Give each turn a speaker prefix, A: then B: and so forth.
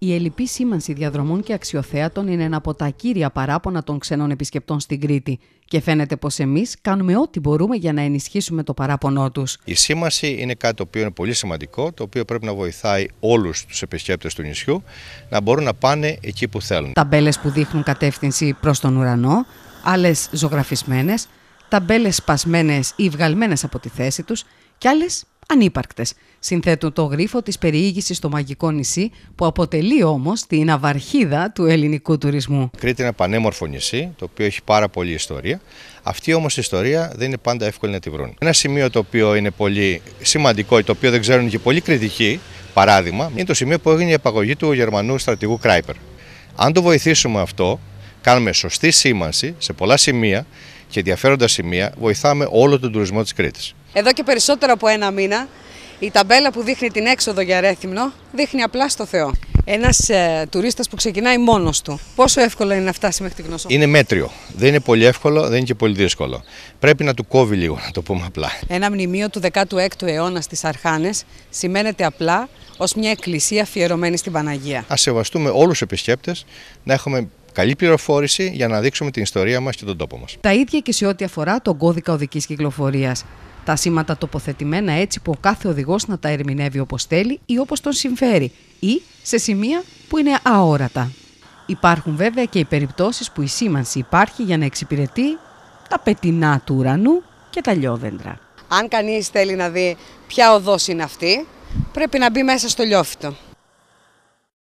A: Η ελληπή σήμανση διαδρομών και αξιοθέατων είναι ένα από τα κύρια παράπονα των ξενών επισκεπτών στην Κρήτη και φαίνεται πως εμείς κάνουμε ό,τι μπορούμε για να ενισχύσουμε το παράπονό τους.
B: Η σήμανση είναι κάτι το οποίο είναι πολύ σημαντικό, το οποίο πρέπει να βοηθάει όλους τους επισκέπτες του νησιού να μπορούν να πάνε εκεί που θέλουν.
A: Ταμπέλες που δείχνουν κατεύθυνση προς τον ουρανό, άλλες ζωγραφισμένες, ταμπέλες σπασμένες ή βγαλμένες από τη θέση τους και άλλες ανύπαρκτες. Συνθέτουν το γρίφο της περιήγησης στο μαγικό νησί, που αποτελεί όμως την αυαρχίδα του ελληνικού τουρισμού.
B: Κρήτη είναι ένα πανέμορφο νησί, το οποίο έχει πάρα πολλή ιστορία. Αυτή όμως η ιστορία δεν είναι πάντα εύκολη να τη βρουν. Ένα σημείο το οποίο είναι πολύ σημαντικό, το οποίο δεν ξέρουν και πολύ κριτική, παράδειγμα, είναι το σημείο που έγινε η απαγωγή του Γερμανού στρατηγού Κράιπερ. Αν το βοηθήσουμε αυτό, κάνουμε σωστή σήμανση σε πολλά σημεία και ενδιαφέροντα σημεία βοηθάμε όλο τον τουρισμό της Κρήτης.
A: Εδώ και περισσότερο από ένα μήνα η ταμπέλα που δείχνει την έξοδο για Ρέθυμνο δείχνει απλά στο Θεό. Ένας ε, τουρίστας που ξεκινάει μόνος του, πόσο εύκολο είναι να φτάσει μέχρι τη γνώση. Είναι
B: μέτριο. Δεν είναι πολύ εύκολο, δεν είναι και πολύ δύσκολο. Πρέπει να του κόβει λίγο, να το πούμε απλά.
A: Ένα μνημείο του 16ου αιώνα στις Αρχάνες σημαίνεται απλά ως μια εκκλησία αφιερωμένη στην Παναγία.
B: Ας σεβαστούμε όλους τους επισκέπτες, να έχουμε καλή πληροφόρηση για να δείξουμε την ιστορία μας και τον τόπο μας. Τα
A: ίδια και σε ό,τι αφορά τον κώδικα οδικής κυκλοφορίας. Τα σήματα τοποθετημένα έτσι που ο κάθε οδηγός να τα ερμηνεύει όπως θέλει ή όπως τον συμφέρει ή σε σημεία που είναι αόρατα. Υπάρχουν βέβαια και οι περιπτώσεις που η σήμανση υπάρχει για να εξυπηρετεί τα πετινά του ουρανού και τα λιόδεντρα. Αν κανείς θέλει να δει ποια οδός είναι αυτή, πρέπει να μπει μέσα στο λιόφυτο.